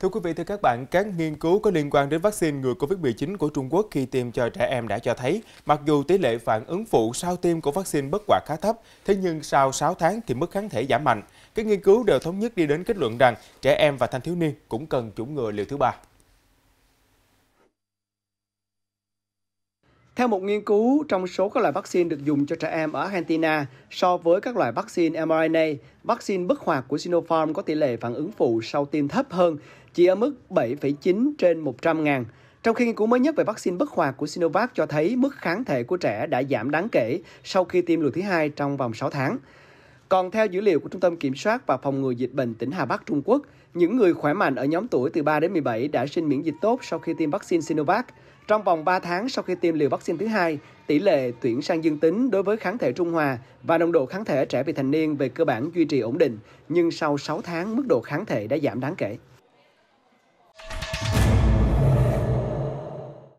Thưa quý vị, thưa các bạn, các nghiên cứu có liên quan đến vaccine ngừa COVID-19 của Trung Quốc khi tiêm cho trẻ em đã cho thấy, mặc dù tỷ lệ phản ứng phụ sau tiêm của vaccine bất quả khá thấp, thế nhưng sau 6 tháng thì mức kháng thể giảm mạnh. Các nghiên cứu đều thống nhất đi đến kết luận rằng trẻ em và thanh thiếu niên cũng cần chủng ngừa liều thứ ba. Theo một nghiên cứu, trong số các loại vaccine được dùng cho trẻ em ở Argentina, so với các loại vaccine mRNA, vaccine bất hoạt của Sinopharm có tỷ lệ phản ứng phụ sau tiêm thấp hơn, chỉ ở mức 7,9 trên 100 ngàn. Trong khi nghiên cứu mới nhất về vaccine bất hoạt của Sinovac cho thấy mức kháng thể của trẻ đã giảm đáng kể sau khi tiêm liều thứ hai trong vòng 6 tháng. Còn theo dữ liệu của Trung tâm Kiểm soát và Phòng ngừa Dịch bệnh tỉnh Hà Bắc, Trung Quốc, những người khỏe mạnh ở nhóm tuổi từ 3 đến 17 đã sinh miễn dịch tốt sau khi tiêm vaccine Sinovac. Trong vòng 3 tháng sau khi tiêm liều vaccine thứ hai, tỷ lệ tuyển sang dương tính đối với kháng thể trung hòa và nồng độ kháng thể trẻ vị thành niên về cơ bản duy trì ổn định, nhưng sau 6 tháng mức độ kháng thể đã giảm đáng kể.